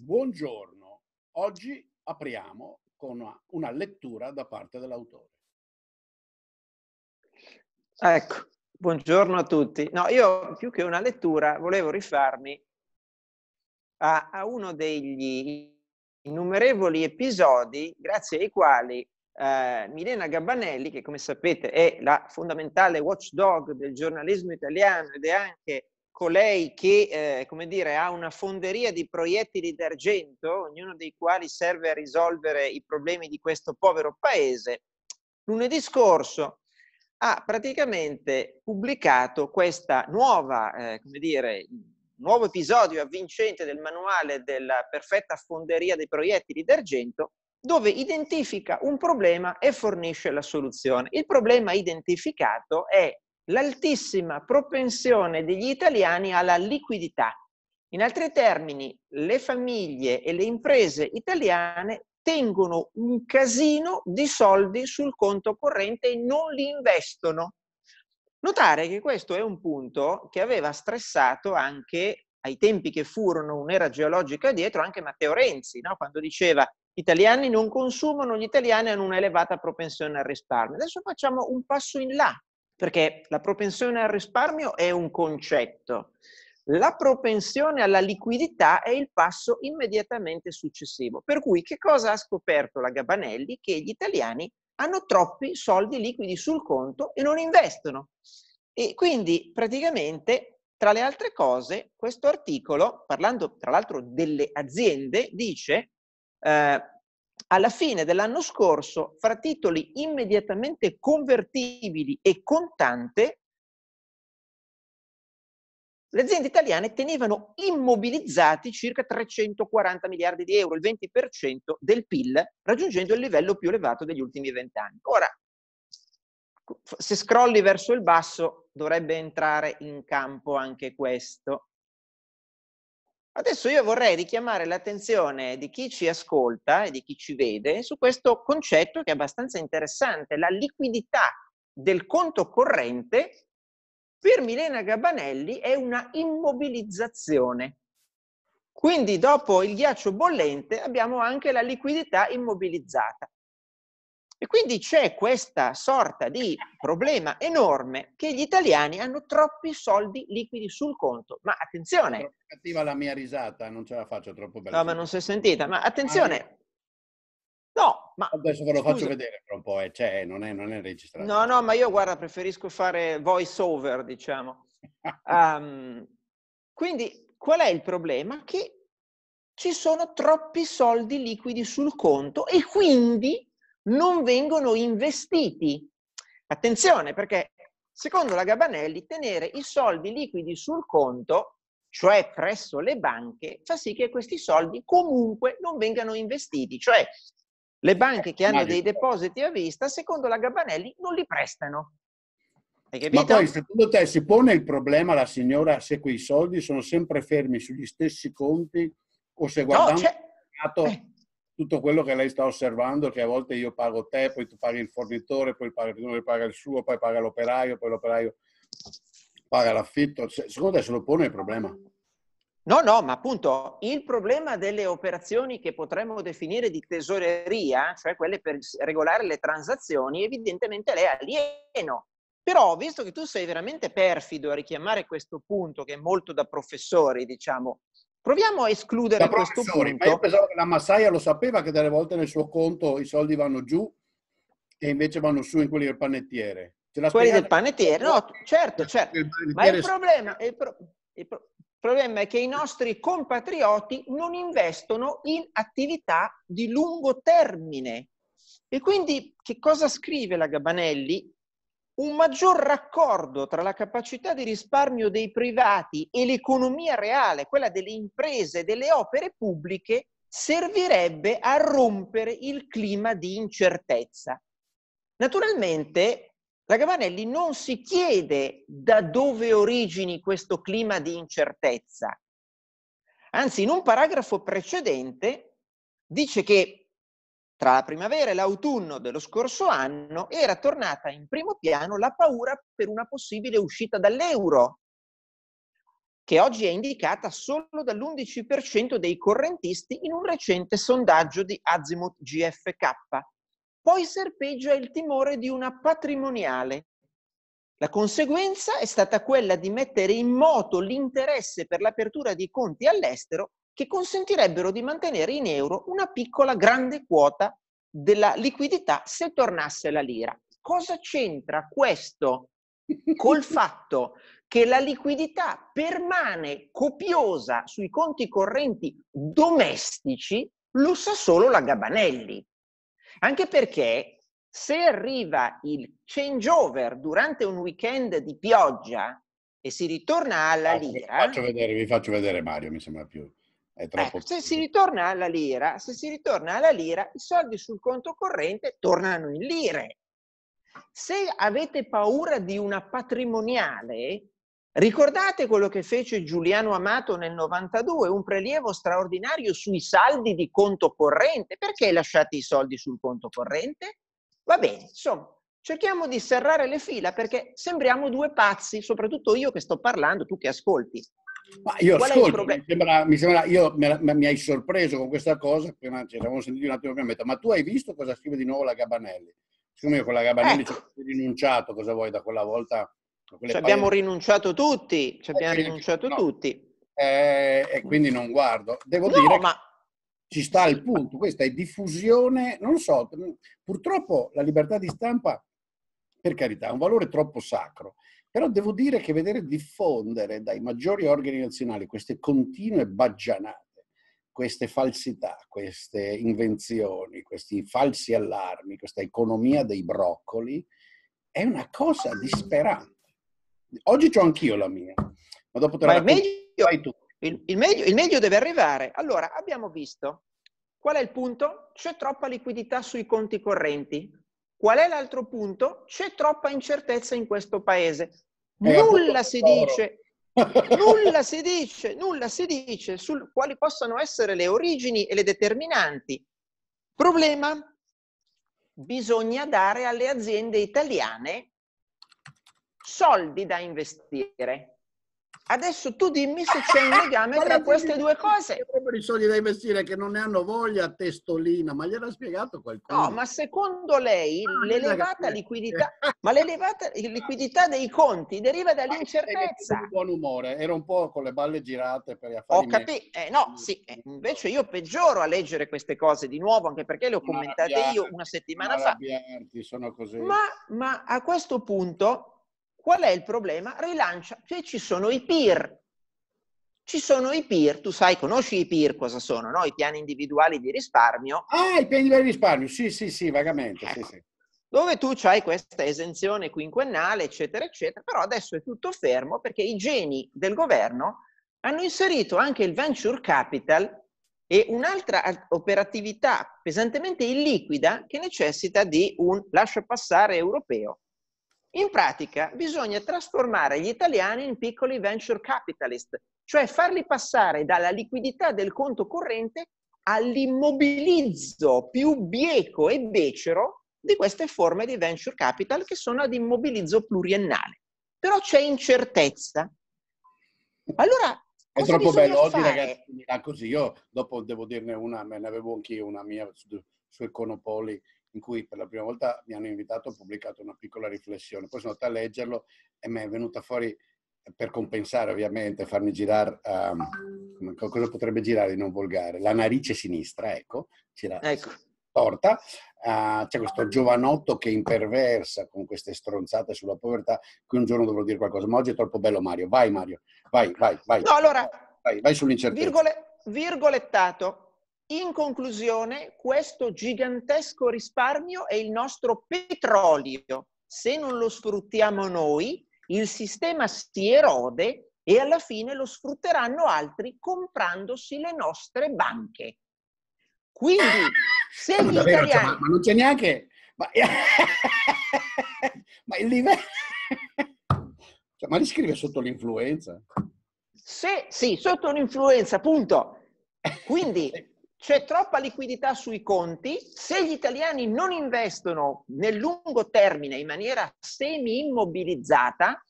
Buongiorno, oggi apriamo con una, una lettura da parte dell'autore. Ecco, buongiorno a tutti. No, io più che una lettura volevo rifarmi a, a uno degli innumerevoli episodi grazie ai quali eh, Milena Gabbanelli, che come sapete è la fondamentale watchdog del giornalismo italiano ed è anche colei che, eh, come dire, ha una fonderia di proiettili d'argento, ognuno dei quali serve a risolvere i problemi di questo povero paese, lunedì scorso ha praticamente pubblicato questa nuova, eh, come dire, nuovo episodio avvincente del manuale della perfetta fonderia dei proiettili d'argento, dove identifica un problema e fornisce la soluzione. Il problema identificato è l'altissima propensione degli italiani alla liquidità. In altri termini, le famiglie e le imprese italiane tengono un casino di soldi sul conto corrente e non li investono. Notare che questo è un punto che aveva stressato anche ai tempi che furono un'era geologica dietro anche Matteo Renzi, no? quando diceva gli italiani non consumano, gli italiani hanno un'elevata propensione al risparmio. Adesso facciamo un passo in là perché la propensione al risparmio è un concetto. La propensione alla liquidità è il passo immediatamente successivo. Per cui che cosa ha scoperto la Gabanelli? Che gli italiani hanno troppi soldi liquidi sul conto e non investono. E quindi praticamente, tra le altre cose, questo articolo, parlando tra l'altro delle aziende, dice eh, alla fine dell'anno scorso, fra titoli immediatamente convertibili e contante, le aziende italiane tenevano immobilizzati circa 340 miliardi di euro, il 20% del PIL, raggiungendo il livello più elevato degli ultimi vent'anni. Ora, se scrolli verso il basso, dovrebbe entrare in campo anche questo. Adesso io vorrei richiamare l'attenzione di chi ci ascolta e di chi ci vede su questo concetto che è abbastanza interessante, la liquidità del conto corrente per Milena Gabanelli è una immobilizzazione. Quindi dopo il ghiaccio bollente abbiamo anche la liquidità immobilizzata. E quindi c'è questa sorta di problema enorme che gli italiani hanno troppi soldi liquidi sul conto. Ma attenzione! Cattiva la mia risata, non ce la faccio troppo bella. No, ma non si è sentita. Ma attenzione! No, ma... Adesso ve lo scusa. faccio vedere tra un po', eh. cioè, non, è, non è registrato. No, no, ma io, guarda, preferisco fare voice over, diciamo. um, quindi, qual è il problema? Che ci sono troppi soldi liquidi sul conto e quindi non vengono investiti. Attenzione perché secondo la Gabanelli tenere i soldi liquidi sul conto, cioè presso le banche, fa sì che questi soldi comunque non vengano investiti, cioè le banche che eh, hanno dei depositi a vista, secondo la Gabanelli, non li prestano. Ma poi secondo te si pone il problema la signora se quei soldi sono sempre fermi sugli stessi conti o se guardano no, il mercato eh tutto quello che lei sta osservando, che a volte io pago te, poi tu paghi il fornitore, poi il paga il suo, poi paga l'operaio, poi l'operaio paga l'affitto. Secondo te se lo pone il problema? No, no, ma appunto il problema delle operazioni che potremmo definire di tesoreria, cioè quelle per regolare le transazioni, evidentemente lei è alieno. Però visto che tu sei veramente perfido a richiamare questo punto, che è molto da professori, diciamo, Proviamo a escludere da questo punto. Ma io pensavo che la Massaia lo sapeva che delle volte nel suo conto i soldi vanno giù e invece vanno su in quelli del panettiere. Ce Quelli del panettiere, no, certo, certo. Ma il problema, il, pro, il, pro, il problema è che i nostri compatrioti non investono in attività di lungo termine. E quindi che cosa scrive la Gabanelli? un maggior raccordo tra la capacità di risparmio dei privati e l'economia reale, quella delle imprese e delle opere pubbliche, servirebbe a rompere il clima di incertezza. Naturalmente, la Gavanelli non si chiede da dove origini questo clima di incertezza. Anzi, in un paragrafo precedente dice che tra la primavera e l'autunno dello scorso anno era tornata in primo piano la paura per una possibile uscita dall'euro, che oggi è indicata solo dall'11% dei correntisti in un recente sondaggio di Azimut GFK. Poi serpeggia il timore di una patrimoniale. La conseguenza è stata quella di mettere in moto l'interesse per l'apertura di conti all'estero che consentirebbero di mantenere in euro una piccola grande quota della liquidità se tornasse la lira. Cosa c'entra questo col fatto che la liquidità permane copiosa sui conti correnti domestici? Lo sa solo la Gabanelli. Anche perché se arriva il changeover durante un weekend di pioggia e si ritorna alla ah, lira... Vi faccio vedere, vi faccio vedere Mario, mi sembra più... Ecco, se si ritorna alla lira, se si ritorna alla lira, i soldi sul conto corrente tornano in lire. Se avete paura di una patrimoniale, ricordate quello che fece Giuliano Amato nel 92, un prelievo straordinario sui saldi di conto corrente. Perché lasciate i soldi sul conto corrente? Va bene, insomma, cerchiamo di serrare le fila perché sembriamo due pazzi, soprattutto io che sto parlando, tu che ascolti. Ma io Qual ascolto, mi sembra, mi sembra, io, mi, mi, hai sorpreso con questa cosa, prima ci eravamo sentiti un attimo prima, ma tu hai visto cosa scrive di nuovo la Gabanelli? Siccome io con la Gabanelli ecco. ci ho rinunciato, cosa vuoi da quella volta? Ci abbiamo rinunciato tutti, ci abbiamo eh, rinunciato no. tutti. Eh, e quindi non guardo. Devo no, dire ma... ci sta il punto, questa è diffusione, non so, purtroppo la libertà di stampa, per carità, è un valore troppo sacro però devo dire che vedere diffondere dai maggiori organi nazionali queste continue baggianate, queste falsità, queste invenzioni, questi falsi allarmi, questa economia dei broccoli, è una cosa disperante. Oggi ho anch'io la mia, ma dopo te la racconto, meglio, il, il, meglio, il meglio deve arrivare. Allora, abbiamo visto Qual è il punto? C'è troppa liquidità sui conti correnti. Qual è l'altro punto? C'è troppa incertezza in questo paese. Eh, nulla si dice, nulla si dice, nulla si dice su quali possano essere le origini e le determinanti. Problema? Bisogna dare alle aziende italiane soldi da investire. Adesso tu dimmi se c'è un legame tra queste due cose. I soldi da investire che non ne hanno voglia, testolina, ma gliel'ha spiegato qualcuno. No, ma secondo lei ah, l'elevata, liquidità, ma l'elevata liquidità dei conti deriva dall'incertezza. Di buon umore, ero un po' con le balle girate per gli affari. Ho capito, eh, no, sì, eh, invece io peggioro a leggere queste cose di nuovo, anche perché le ho commentate io una settimana fa. Sono così. Ma, ma a questo punto Qual è il problema? Rilancia, cioè ci sono i peer. Ci sono i peer, tu sai, conosci i peer cosa sono, no? I piani individuali di risparmio. Ah, i piani individuali di risparmio, sì, sì, sì, vagamente. Ecco. Sì, sì. Dove tu hai questa esenzione quinquennale, eccetera, eccetera, però adesso è tutto fermo perché i geni del governo hanno inserito anche il venture capital e un'altra operatività pesantemente illiquida che necessita di un lascia passare europeo. In pratica bisogna trasformare gli italiani in piccoli venture capitalist, cioè farli passare dalla liquidità del conto corrente all'immobilizzo più bieco e becero di queste forme di venture capital che sono ad immobilizzo pluriennale. Però c'è incertezza. Allora, è troppo bello, oggi ragazzi così, io dopo devo dirne una, me ne avevo anche io una mia su, su Econopoli in cui per la prima volta mi hanno invitato, ho pubblicato una piccola riflessione, poi sono andata a leggerlo e mi è venuta fuori eh, per compensare ovviamente, farmi girare, ehm, um, cosa potrebbe girare in non volgare? La narice sinistra, ecco, gira, ecco. torta, uh, ah, c'è questo giovanotto che imperversa con queste stronzate sulla povertà, qui un giorno dovrò dire qualcosa, ma oggi è troppo bello Mario, vai Mario, vai, vai, vai. No, allora, vai, vai sull'incertezza. Virgole, virgolettato, in conclusione, questo gigantesco risparmio è il nostro petrolio. Se non lo sfruttiamo noi, il sistema si erode e alla fine lo sfrutteranno altri comprandosi le nostre banche. Quindi, se ma gli davvero, italiani... Cioè, ma, ma, non c'è neanche... Ma, ma il livello... Cioè, ma li scrive sotto l'influenza? Se, sì, sotto l'influenza, punto. Quindi c'è troppa liquidità sui conti, se gli italiani non investono nel lungo termine in maniera semi-immobilizzata,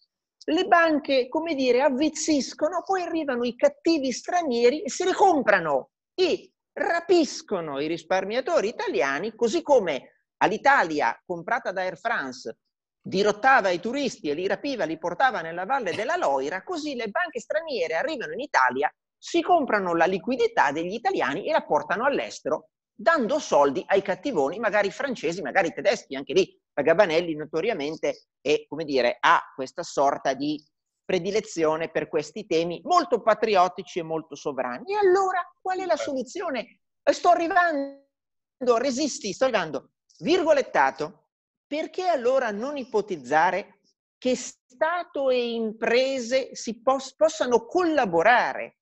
le banche, come dire, avvizziscono, poi arrivano i cattivi stranieri e se li comprano e rapiscono i risparmiatori italiani, così come all'Italia, comprata da Air France, dirottava i turisti e li rapiva, li portava nella valle della Loira, così le banche straniere arrivano in Italia si comprano la liquidità degli italiani e la portano all'estero, dando soldi ai cattivoni, magari francesi, magari tedeschi, anche lì la Gabanelli notoriamente è, come dire, ha questa sorta di predilezione per questi temi molto patriottici e molto sovrani. E allora qual è la certo. soluzione? Eh, sto arrivando, resisti, sto arrivando. Virgolettato, perché allora non ipotizzare che Stato e imprese si pos- possano collaborare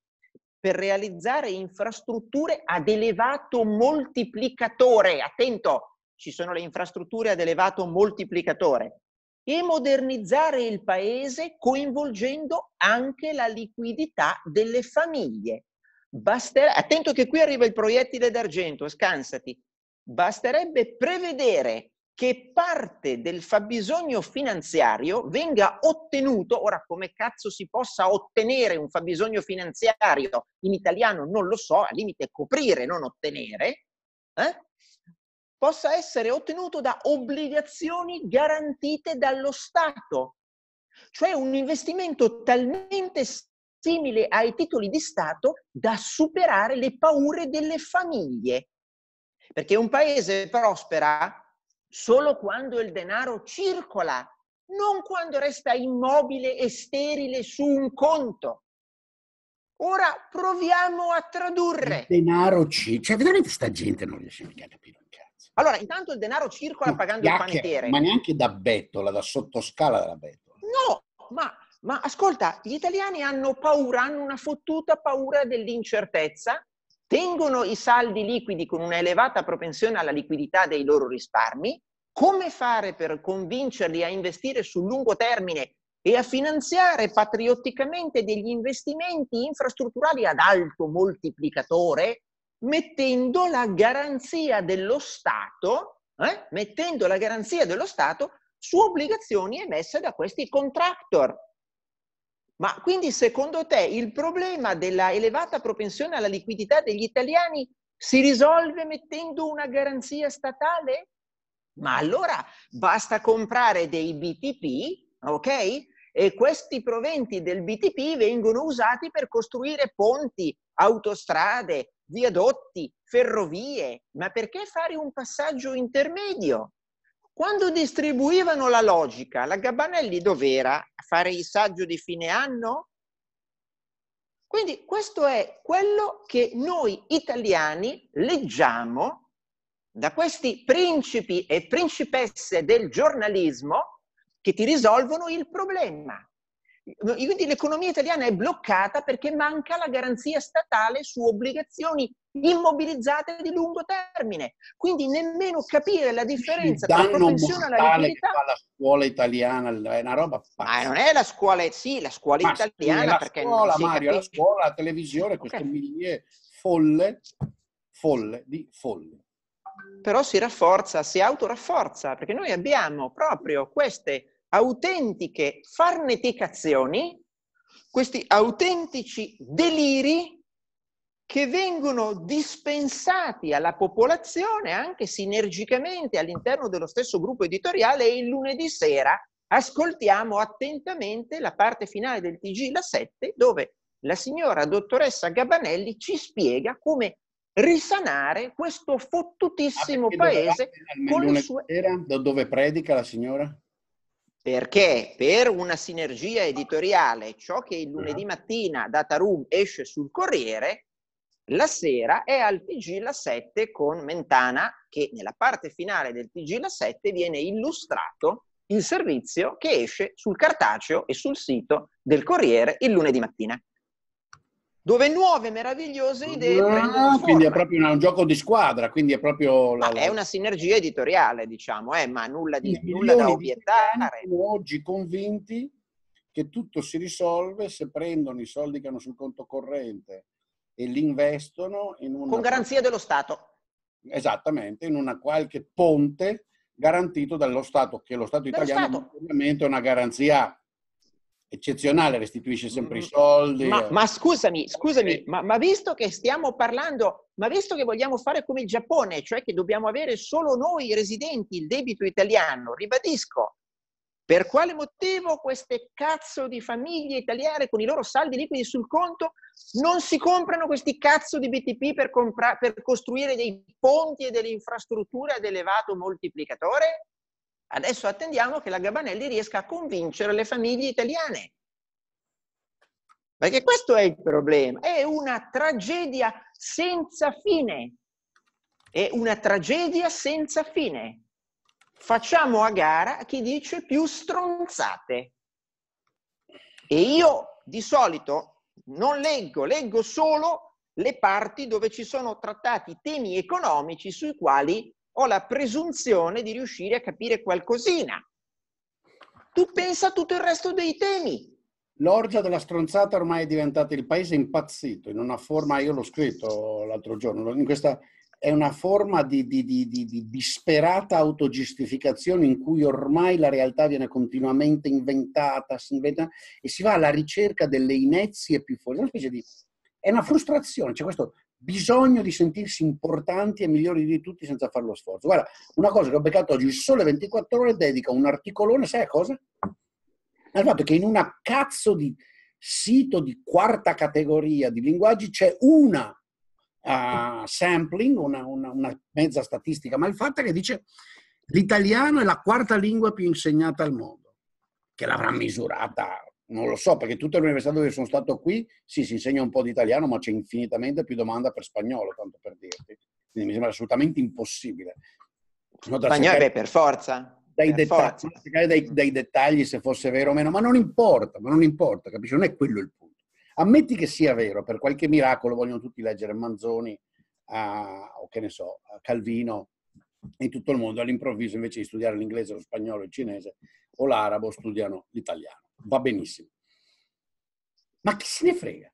per realizzare infrastrutture ad elevato moltiplicatore. Attento, ci sono le infrastrutture ad elevato moltiplicatore. E modernizzare il paese coinvolgendo anche la liquidità delle famiglie. Basterà, attento che qui arriva il proiettile d'argento, scansati. Basterebbe prevedere che parte del fabbisogno finanziario venga ottenuto, ora come cazzo si possa ottenere un fabbisogno finanziario in italiano non lo so, al limite coprire, non ottenere, eh? possa essere ottenuto da obbligazioni garantite dallo Stato, cioè un investimento talmente simile ai titoli di Stato da superare le paure delle famiglie. Perché un paese prospera solo quando il denaro circola, non quando resta immobile e sterile su un conto. Ora proviamo a tradurre. Il denaro circola, cioè veramente sta gente non riesce mica a capire un cazzo. Allora, intanto il denaro circola no, pagando il panettiere. Ma neanche da bettola, da sottoscala della bettola. No, ma, ma ascolta, gli italiani hanno paura, hanno una fottuta paura dell'incertezza tengono i saldi liquidi con una elevata propensione alla liquidità dei loro risparmi come fare per convincerli a investire sul lungo termine e a finanziare patriotticamente degli investimenti infrastrutturali ad alto moltiplicatore, mettendo la garanzia dello Stato, eh, mettendo la garanzia dello Stato su obbligazioni emesse da questi contractor. Ma quindi secondo te il problema della elevata propensione alla liquidità degli italiani si risolve mettendo una garanzia statale? Ma allora basta comprare dei BTP, ok? E questi proventi del BTP vengono usati per costruire ponti, autostrade, viadotti, ferrovie. Ma perché fare un passaggio intermedio? Quando distribuivano la logica, la Gabanelli dov'era? Fare il saggio di fine anno? Quindi questo è quello che noi italiani leggiamo da questi principi e principesse del giornalismo che ti risolvono il problema. Quindi l'economia italiana è bloccata perché manca la garanzia statale su obbligazioni immobilizzate di lungo termine. Quindi nemmeno capire la differenza tra professione e la liquidità. la scuola italiana è una roba pazza. Ma non è la scuola, sì, la scuola Ma italiana. La perché scuola, Mario, la scuola, la televisione, okay. queste okay. folle, folle di folle però si rafforza, si autorafforza, perché noi abbiamo proprio queste autentiche farneticazioni, questi autentici deliri che vengono dispensati alla popolazione anche sinergicamente all'interno dello stesso gruppo editoriale e il lunedì sera ascoltiamo attentamente la parte finale del TG La 7 dove la signora dottoressa Gabanelli ci spiega come risanare questo fottutissimo paese con le sue... Sera, da dove predica la signora? Perché per una sinergia editoriale ciò che il lunedì mattina da Tarum esce sul Corriere, la sera è al TG La 7 con Mentana che nella parte finale del TG La 7 viene illustrato il servizio che esce sul cartaceo e sul sito del Corriere il lunedì mattina dove nuove meravigliose idee ah, quindi è proprio una, un gioco di squadra quindi è proprio la, la... è una sinergia editoriale diciamo eh, ma nulla, di, nulla da obiettare sono oggi convinti che tutto si risolve se prendono i soldi che hanno sul conto corrente e li investono in una... con garanzia dello Stato esattamente in una qualche ponte garantito dallo Stato che lo Stato italiano Stato. è una garanzia eccezionale, restituisce sempre i mm-hmm. soldi. Ma, ma scusami, eh, scusami, ma, ma, visto che stiamo parlando, ma visto che vogliamo fare come il Giappone, cioè che dobbiamo avere solo noi residenti il debito italiano, ribadisco, per quale motivo queste cazzo di famiglie italiane con i loro saldi liquidi sul conto non si comprano questi cazzo di BTP per, compra- per costruire dei ponti e delle infrastrutture ad elevato moltiplicatore? Adesso attendiamo che la Gabanelli riesca a convincere le famiglie italiane. Perché questo è il problema. È una tragedia senza fine. È una tragedia senza fine. Facciamo a gara chi dice più stronzate. E io di solito non leggo, leggo solo le parti dove ci sono trattati temi economici sui quali ho la presunzione di riuscire a capire qualcosina. Tu pensa a tutto il resto dei temi. L'orgia della stronzata ormai è diventata il paese impazzito, in una forma, io l'ho scritto l'altro giorno, in questa, è una forma di, di, di, di, disperata autogiustificazione in cui ormai la realtà viene continuamente inventata, si inventa, e si va alla ricerca delle inezie più forti. È una, frustrazione, c'è cioè questo bisogno di sentirsi importanti e migliori di tutti senza fare lo sforzo. Guarda, una cosa che ho beccato oggi, il Sole 24 Ore dedica un articolone, sai a cosa? Al fatto che in una cazzo di sito di quarta categoria di linguaggi c'è una uh, sampling, una, una, una mezza statistica malfatta che dice l'italiano è la quarta lingua più insegnata al mondo, che l'avrà misurata non lo so, perché tutte le università dove sono stato qui, sì, si insegna un po' di italiano, ma c'è infinitamente più domanda per spagnolo, tanto per dirti. Quindi mi sembra assolutamente impossibile. spagnolo, è per forza. Dai, per dettagli, forza. Dai, dai dettagli se fosse vero o meno, ma non importa, ma non importa, capisci? Non è quello il punto. Ammetti che sia vero, per qualche miracolo vogliono tutti leggere Manzoni a, o che ne so, a Calvino in tutto il mondo, all'improvviso invece di studiare l'inglese, lo spagnolo, il cinese o l'arabo studiano l'italiano va benissimo. Ma chi se ne frega?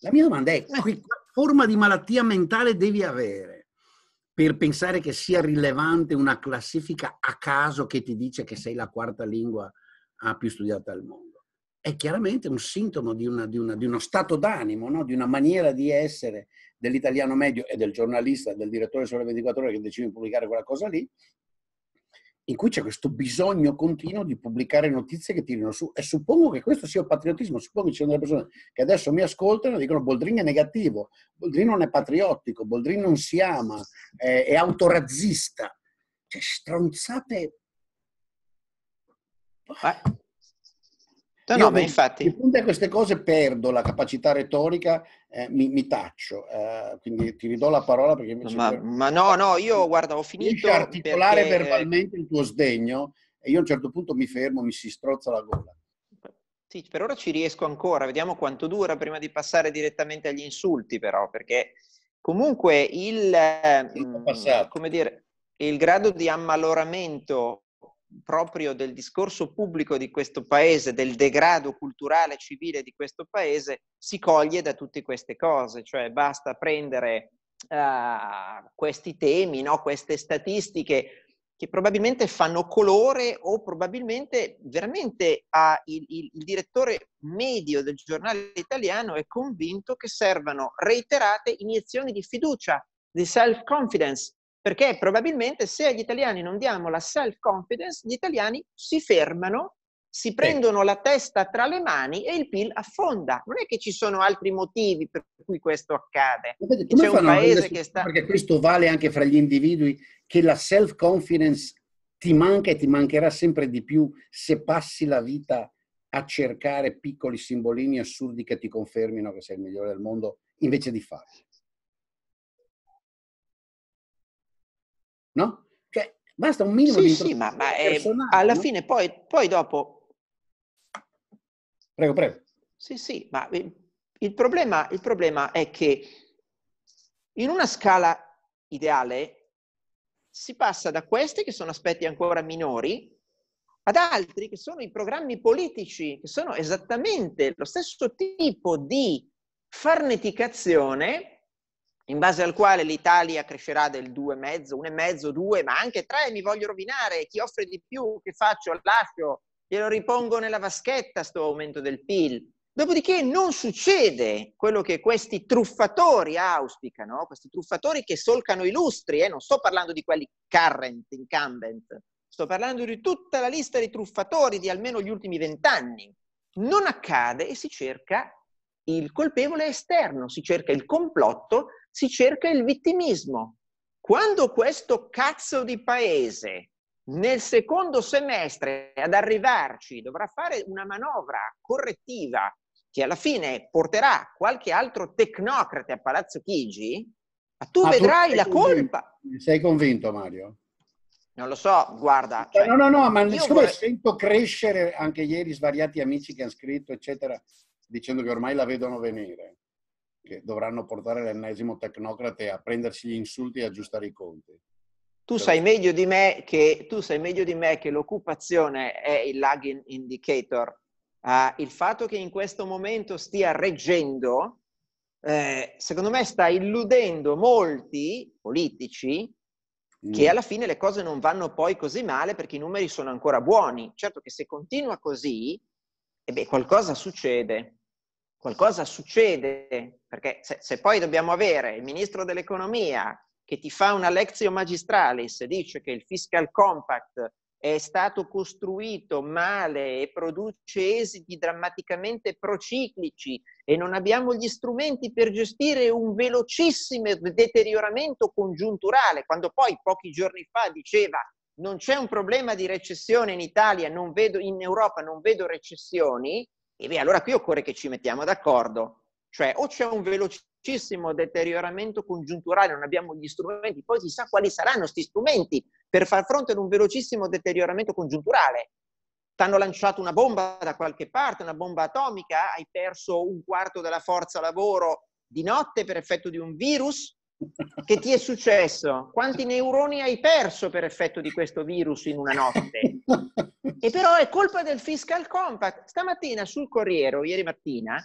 La mia domanda è che eh. forma di malattia mentale devi avere per pensare che sia rilevante una classifica a caso che ti dice che sei la quarta lingua più studiata al mondo? È chiaramente un sintomo di, una, di, una, di uno stato d'animo, no? di una maniera di essere dell'italiano medio e del giornalista, del direttore sulle 24 ore che decide di pubblicare quella cosa lì, in cui c'è questo bisogno continuo di pubblicare notizie che tirano su. E suppongo che questo sia il patriottismo, suppongo che ci siano delle persone che adesso mi ascoltano e dicono Boldrin è negativo, Boldrin non è patriottico, Boldrin non si ama, è, è autorazzista. Cioè, stronzate... Eh. No, no, ma infatti... Di fronte a queste cose perdo la capacità retorica eh, mi, mi, taccio, eh, quindi ti ridò la parola perché invece... Ma, ma no, no, io guarda, ho finito... Riesci a articolare perché... verbalmente il tuo sdegno e io a un certo punto mi fermo, mi si strozza la gola. Sì, per ora ci riesco ancora, vediamo quanto dura prima di passare direttamente agli insulti però, perché comunque il, il, mh, ehm, dire, il grado di ammaloramento proprio del discorso pubblico di questo paese, del degrado culturale civile di questo paese, si coglie da tutte queste cose, cioè basta prendere uh, questi temi, no? queste statistiche che probabilmente fanno colore o probabilmente veramente uh, il, il, il direttore medio del giornale italiano è convinto che servano reiterate iniezioni di fiducia, di self-confidence perché probabilmente se agli italiani non diamo la self-confidence, gli italiani si fermano, si prendono la testa tra le mani e il PIL affonda. Non è che ci sono altri motivi per cui questo accade. C'è un paese che sta... Perché questo vale anche fra gli individui, che la self-confidence ti manca e ti mancherà sempre di più se passi la vita a cercare piccoli simbolini assurdi che ti confermino che sei il migliore del mondo invece di farlo. no? Cioè, basta un minimo sì, di... Sì, ma, ma è, alla no? fine poi, poi, dopo... Prego, prego. Sì, sì, ma eh, il problema, il problema è che in una scala ideale si passa da questi che sono aspetti ancora minori ad altri che sono i programmi politici, che sono esattamente lo stesso tipo di farneticazione in base al quale l'Italia crescerà del 2,5, 1,5, 2, ma anche 3, mi voglio rovinare, chi offre di più, che faccio, lascio, glielo ripongo nella vaschetta sto aumento del PIL. Dopodiché non succede quello che questi truffatori auspicano, questi truffatori che solcano i lustri, eh? non sto parlando di quelli current, incumbent, sto parlando di tutta la lista di truffatori di almeno gli ultimi vent'anni. Non accade e si cerca il colpevole esterno, si cerca il complotto si cerca il vittimismo. Quando questo cazzo di paese nel secondo semestre ad arrivarci dovrà fare una manovra correttiva che alla fine porterà qualche altro tecnocrate a Palazzo Chigi, ma tu ma vedrai tu la colpa. Sei convinto, Mario? Non lo so, guarda. Cioè, no, no, no, ma siccome vorrei... sento crescere anche ieri svariati amici che hanno scritto, eccetera, dicendo che ormai la vedono venire che dovranno portare l'ennesimo tecnocrate a prendersi gli insulti e aggiustare i conti. Tu sai, meglio di me che, di me che l'occupazione è il lagging indicator. Uh, il fatto che in questo momento stia reggendo, eh, secondo me sta illudendo molti politici che mm. alla fine le cose non vanno poi così male perché i numeri sono ancora buoni. Certo che se continua così, eh beh, qualcosa succede qualcosa succede, perché se, se, poi dobbiamo avere il ministro dell'economia che ti fa una lezione magistralis dice che il fiscal compact è stato costruito male e produce esiti drammaticamente prociclici e non abbiamo gli strumenti per gestire un velocissimo deterioramento congiunturale, quando poi pochi giorni fa diceva non c'è un problema di recessione in Italia, vedo, in Europa non vedo recessioni, e beh, allora qui occorre che ci mettiamo d'accordo, cioè o c'è un velocissimo deterioramento congiunturale, non abbiamo gli strumenti, poi si sa quali saranno questi strumenti per far fronte ad un velocissimo deterioramento congiunturale. Ti hanno lanciato una bomba da qualche parte, una bomba atomica, hai perso un quarto della forza lavoro di notte per effetto di un virus, che ti è successo? Quanti neuroni hai perso per effetto di questo virus in una notte? E però è colpa del fiscal compact. Stamattina sul Corriere, ieri mattina,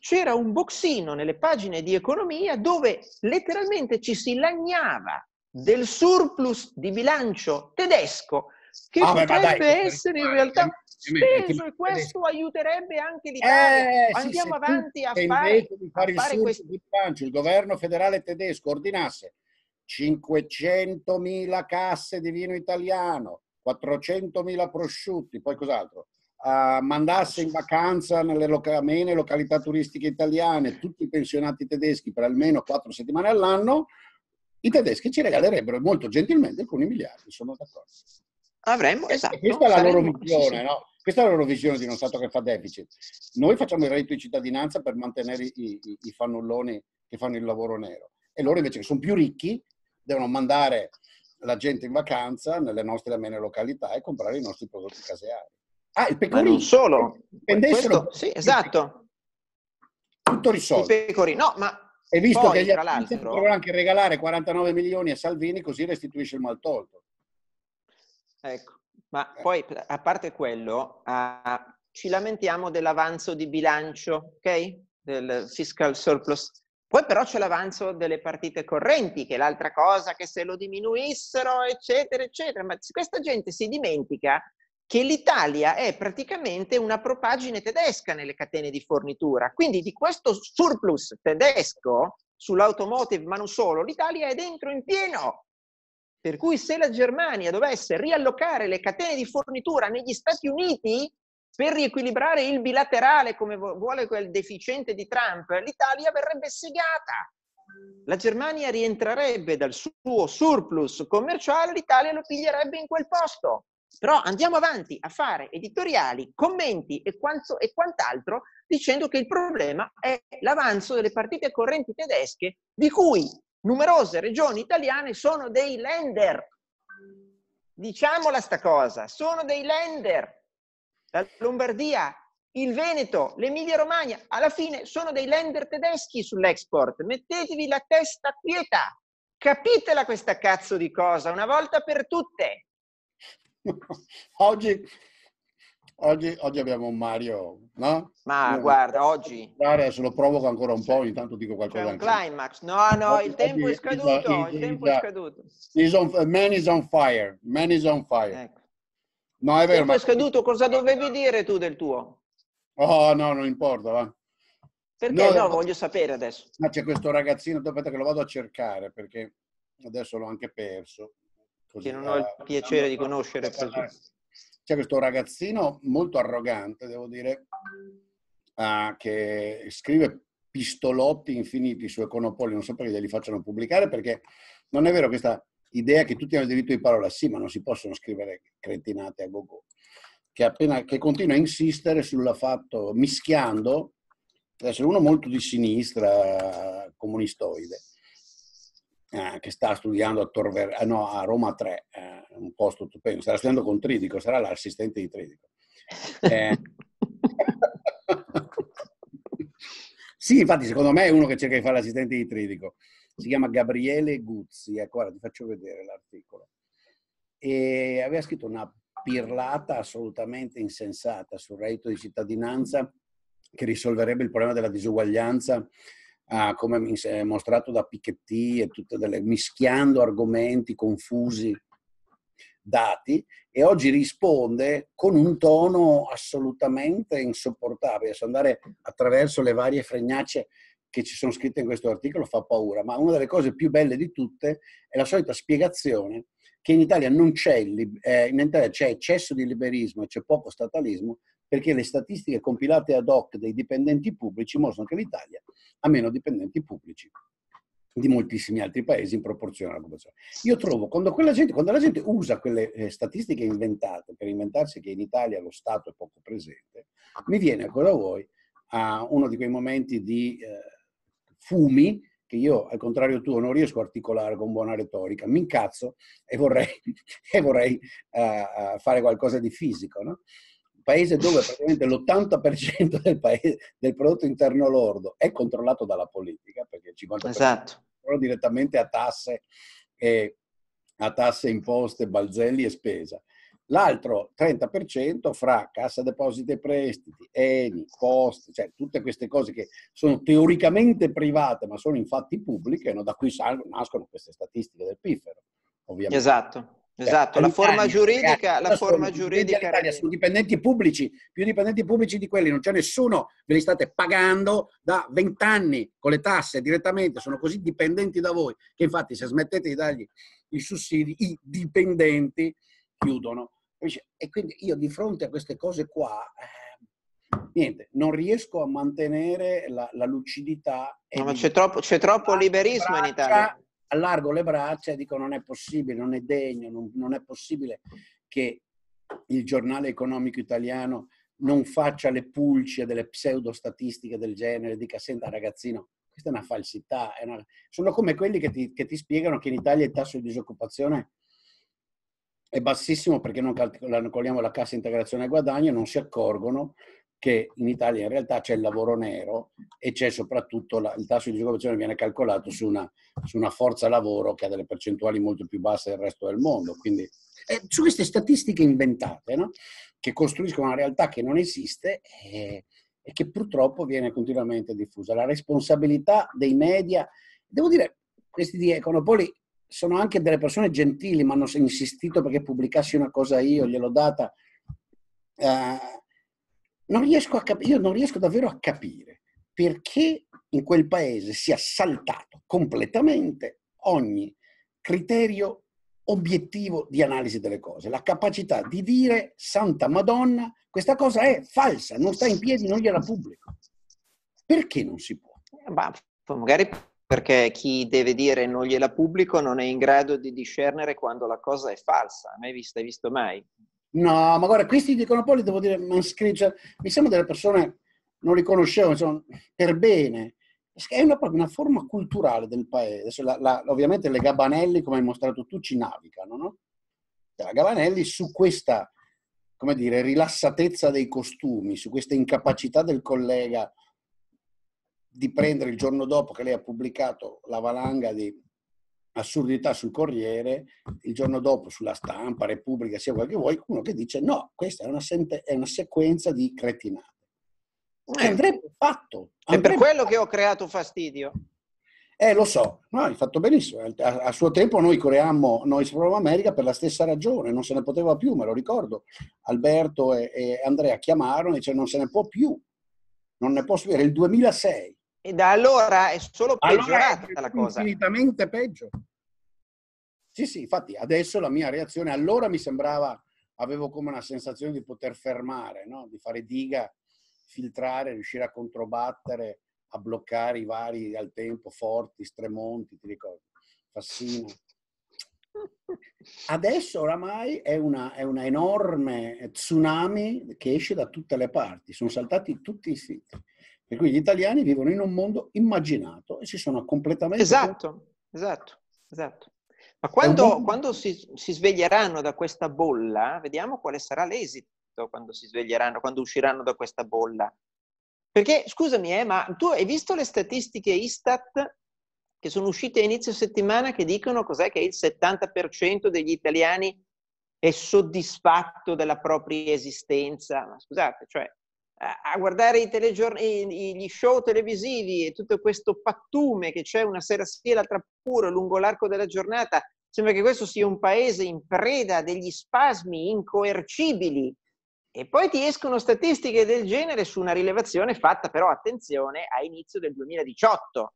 c'era un boxino nelle pagine di economia dove letteralmente ci si lagnava del surplus di bilancio tedesco che ah, potrebbe beh, dai, essere in realtà speso e questo aiuterebbe anche eh, l'Italia. Eh, Andiamo sì, avanti a fare, di fare a fare questo. Di bilancio, il governo federale tedesco ordinasse 500.000 casse di vino italiano, 400.000 prosciutti, poi cos'altro? Uh, mandasse in vacanza nelle locamene, località turistiche italiane tutti i pensionati tedeschi per almeno quattro settimane all'anno, i tedeschi ci regalerebbero molto gentilmente alcuni miliardi, sono d'accordo. Avremmo, esatto. E questa è la loro missione, sì, no? Questa è la loro visione di uno Stato che fa deficit. Noi facciamo il reddito di cittadinanza per mantenere i, i, i fannulloni che fanno il lavoro nero. E loro invece che sono più ricchi devono mandare la gente in vacanza nelle nostre amene località e comprare i nostri prodotti caseari. Ah, il pecorino. Ma non solo. Dipendessero... Questo, sì, esatto. Tutto risolto. I pecorini, no, ma... E visto poi, che gli altri anche regalare 49 milioni a Salvini, così restituisce il mal tolto. Ecco, ma eh. poi a parte quello, ah, ci lamentiamo dell'avanzo di bilancio, ok? Del fiscal surplus. Poi però c'è l'avanzo delle partite correnti, che è l'altra cosa, che se lo diminuissero, eccetera, eccetera. Ma questa gente si dimentica che l'Italia è praticamente una propagine tedesca nelle catene di fornitura. Quindi di questo surplus tedesco sull'automotive, ma non solo, l'Italia è dentro in pieno. Per cui se la Germania dovesse riallocare le catene di fornitura negli Stati Uniti per riequilibrare il bilaterale come vuole quel deficiente di Trump, l'Italia verrebbe segata. La Germania rientrerebbe dal suo surplus commerciale, l'Italia lo piglierebbe in quel posto. Però andiamo avanti a fare editoriali, commenti e, quanto, e quant'altro dicendo che il problema è l'avanzo delle partite correnti tedesche di cui numerose regioni italiane sono dei lender. Diciamola sta cosa, sono dei lender. La Lombardia, il Veneto, l'Emilia Romagna, alla fine sono dei lender tedeschi sull'export. Mettetevi la testa quieta, capitela questa cazzo di cosa una volta per tutte. Oggi oggi, oggi abbiamo Mario, no? Ma Io guarda, oggi... Se lo provoco ancora un po', intanto dico qualcosa. C'è un climax, no, no, oggi, il tempo è scaduto, is a, is il tempo è scaduto. On, man is on fire, man is on fire. Ecco. No, è vero. Ma... è scaduto, cosa dovevi dire tu del tuo? Oh, no, non importa, va. Perché no, no voglio sapere adesso. Ma c'è questo ragazzino, aspetta che lo vado a cercare perché adesso l'ho anche perso. Così, che non ho il piacere di conoscere. Per c'è questo ragazzino molto arrogante, devo dire, ah, che scrive pistolotti infiniti su Econopoli, non so perché glieli facciano pubblicare, perché non è vero questa idea che tutti hanno il diritto di parola, sì, ma non si possono scrivere cretinate a gogo, che, appena, che continua a insistere sul fatto, mischiando, essere uno molto di sinistra, eh, comunistoide, eh, che sta studiando a, Torver, eh, no, a Roma 3, eh, un posto stupendo, starà studiando con Tridico, sarà l'assistente di Tridico. Eh. sì, infatti secondo me è uno che cerca di fare l'assistente di Tridico, si chiama Gabriele Guzzi, ecco, ora ti faccio vedere l'articolo. E aveva scritto una pirlata assolutamente insensata sul reddito di cittadinanza che risolverebbe il problema della disuguaglianza a, come mi è mostrato da Piketty e tutte delle, mischiando argomenti confusi, dati, e oggi risponde con un tono assolutamente insopportabile. Se andare attraverso le varie fregnacce che ci sono scritte in questo articolo fa paura, ma una delle cose più belle di tutte è la solita spiegazione che in Italia non c'è, eh, in Italia c'è eccesso di liberismo e c'è poco statalismo, perché le statistiche compilate ad hoc dei dipendenti pubblici mostrano che l'Italia ha meno dipendenti pubblici di moltissimi altri paesi in proporzione alla popolazione. Io trovo, quando, gente, quando la gente usa quelle eh, statistiche inventate per inventarsi che in Italia lo Stato è poco presente, mi viene, ancora voi, a uno di quei momenti di eh, fumi che io, al contrario tuo, non riesco a articolare con buona retorica, mi incazzo e vorrei, e vorrei uh, fare qualcosa di fisico. No? paese dove praticamente l'80% del, paese, del, prodotto interno lordo è controllato dalla politica, perché il 50% esatto. direttamente a tasse, eh, a tasse, imposte, balzelli e spesa. L'altro 30% fra cassa depositi e prestiti, ENI, post, cioè tutte queste cose che sono teoricamente private ma sono infatti pubbliche, no? da cui nascono queste statistiche del piffero, ovviamente. Esatto. Cioè, esatto, la forma giuridica, la forma giuridica... Sono dipendenti pubblici, più dipendenti pubblici di quelli, non c'è nessuno, ve li state pagando da vent'anni con le tasse direttamente, sono così dipendenti da voi che infatti se smettete di dargli i sussidi, i dipendenti chiudono. E quindi io di fronte a queste cose qua, eh, niente, non riesco a mantenere la, la lucidità. No, ma c'è troppo, c'è troppo liberismo in Italia allargo le braccia e dico non è possibile, non è degno, non, non è possibile che il giornale economico italiano non faccia le pulce delle pseudostatistiche del genere, dica senta ragazzino, questa è una falsità. È una... Sono come quelli che ti, che ti, spiegano che in Italia il tasso di disoccupazione è bassissimo perché non calcoliamo la cassa integrazione guadagno e non si accorgono che in Italia in realtà c'è il lavoro nero e c'è soprattutto la, il tasso di disoccupazione viene calcolato su una, su una, forza lavoro che ha delle percentuali molto più basse del resto del mondo. Quindi eh, su queste statistiche inventate no? che costruiscono una realtà che non esiste e, eh, e che purtroppo viene continuamente diffusa. La responsabilità dei media, devo dire, questi di Econopoli sono anche delle persone gentili, ma hanno insistito perché pubblicassi una cosa io, gliel'ho data. Eh, non riesco a capire, io non riesco davvero a capire perché in quel paese sia saltato completamente ogni criterio obiettivo di analisi delle cose, la capacità di dire Santa Madonna, questa cosa è falsa, non sta in piedi, non gliela pubblico. Perché non si può? Eh, ma magari perché chi deve dire non gliela pubblico non è in grado di discernere quando la cosa è falsa, mai vista e visto mai. No, ma guarda, questi dicono poi, devo dire, Manscridge, cioè, mi sembra delle persone, non li conoscevo, insomma, per bene. È una, una forma culturale del paese. Cioè la, la, ovviamente le Gabanelli, come hai mostrato tu, ci navigano, no? La Gabanelli su questa, come dire, rilassatezza dei costumi, su questa incapacità del collega di prendere il giorno dopo che lei ha pubblicato la valanga di assurdità sul Corriere, il giorno dopo sulla stampa, Repubblica, sia quel che vuoi, uno che dice no, questa è una, sente- è una sequenza di cretinate. Eh. Andrebbe fatto. Andrebbe è per quello fatto. che ho creato fastidio. Eh, lo so, no, hai fatto benissimo. A, a suo tempo noi creammo Noise from America per la stessa ragione, non se ne poteva più, me lo ricordo. Alberto e, e Andrea chiamarono e dice non se ne può più, non ne posso più, era il 2006 e da allora è solo peggiorata allora è la cosa. Infinitamente peggio. Sì, sì, infatti adesso la mia reazione, allora mi sembrava, avevo come una sensazione di poter fermare, no? di fare diga, filtrare, riuscire a controbattere, a bloccare i vari al tempo, Forti, Stremonti, ti ricordo, Fassino. Adesso oramai è una, è una enorme tsunami che esce da tutte le parti, sono saltati tutti i siti per cui gli italiani vivono in un mondo immaginato e si sono completamente... Esatto, esatto, esatto. Ma quando, quando si, si, sveglieranno da questa bolla, vediamo quale sarà l'esito quando si sveglieranno, quando usciranno da questa bolla. Perché, scusami, eh, ma tu hai visto le statistiche Istat che sono uscite a inizio settimana che dicono cos'è che il 70% degli italiani è soddisfatto della propria esistenza? Ma scusate, cioè, a guardare i telegior- gli show televisivi e tutto questo pattume che c'è una sera sì e l'altra pure lungo l'arco della giornata, sembra che questo sia un paese in preda a degli spasmi incoercibili. E poi ti escono statistiche del genere su una rilevazione fatta però, attenzione, a inizio del 2018.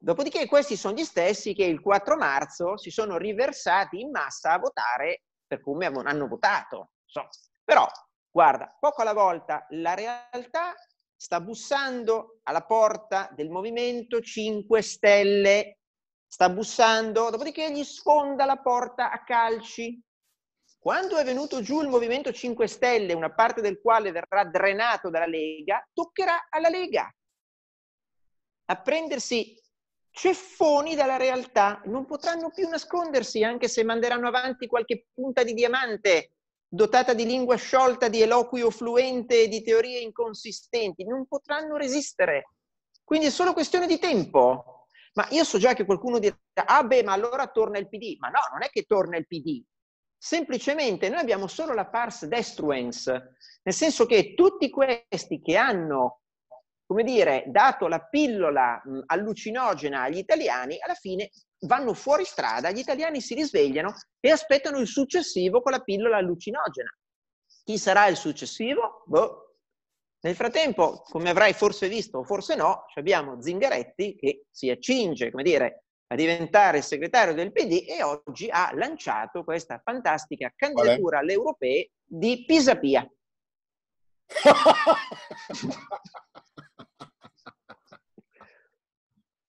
Dopodiché questi sono gli stessi che il 4 marzo si sono riversati in massa a votare per come hanno votato. Però Guarda, poco alla volta la realtà sta bussando alla porta del Movimento 5 Stelle, sta bussando, dopodiché gli sfonda la porta a calci. Quando è venuto giù il Movimento 5 Stelle, una parte del quale verrà drenato dalla Lega, toccherà alla Lega a prendersi ceffoni dalla realtà, non potranno più nascondersi anche se manderanno avanti qualche punta di diamante dotata di lingua sciolta, di eloquio fluente e di teorie inconsistenti, non potranno resistere. Quindi è solo questione di tempo. Ma io so già che qualcuno dirà, ah beh, ma allora torna il PD. Ma no, non è che torna il PD. Semplicemente noi abbiamo solo la pars destruens, nel senso che tutti questi che hanno, come dire, dato la pillola allucinogena agli italiani, alla fine vanno fuori strada, gli italiani si risvegliano e aspettano il successivo con la pillola allucinogena. Chi sarà il successivo? Boh. Nel frattempo, come avrai forse visto o forse no, abbiamo Zingaretti che si accinge, come dire, a diventare segretario del PD e oggi ha lanciato questa fantastica candidatura alle europee di Pisapia.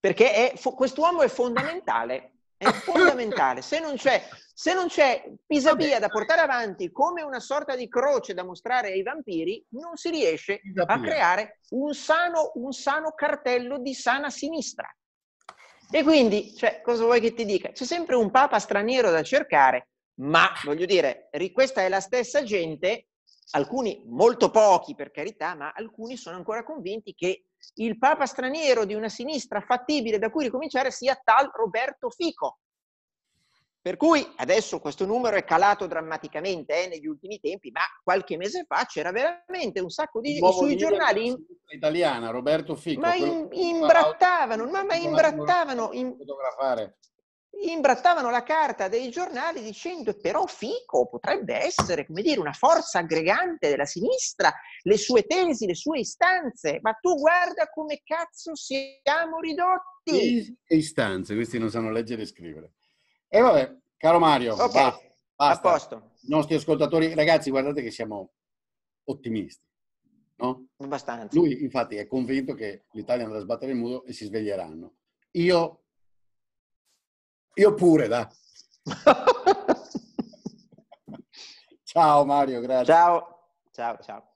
perché fo- quest'uomo è fondamentale, è fondamentale. Se non c'è, se non c'è Pisabia da portare avanti come una sorta di croce da mostrare ai vampiri, non si riesce a creare un sano, un sano cartello di sana sinistra. E quindi, cioè, cosa vuoi che ti dica? C'è sempre un papa straniero da cercare, ma voglio dire, questa è la stessa gente, alcuni molto pochi per carità, ma alcuni sono ancora convinti che il papa straniero di una sinistra fattibile da cui ricominciare sia tal Roberto Fico. Per cui adesso questo numero è calato drammaticamente eh, negli ultimi tempi, ma qualche mese fa c'era veramente un sacco di gente sui giornali in... italiana, Roberto Fico. Ma in, imbrattavano, ma, ma imbrattavano in, imbrattavano la carta dei giornali dicendo però Fico potrebbe essere, come dire, una forza aggregante della sinistra, le sue tesi, le sue istanze, ma tu guarda come cazzo siamo ridotti. E istanze, questi non sanno leggere e scrivere. E vabbè, caro Mario, okay. basta, basta. A posto. I nostri ascoltatori, ragazzi, guardate che siamo ottimisti, no? Abbastanza. Lui infatti è convinto che l'Italia andrà a sbattere il muro e si sveglieranno. Io io pure, da. ciao Mario, grazie. Ciao, ciao, ciao.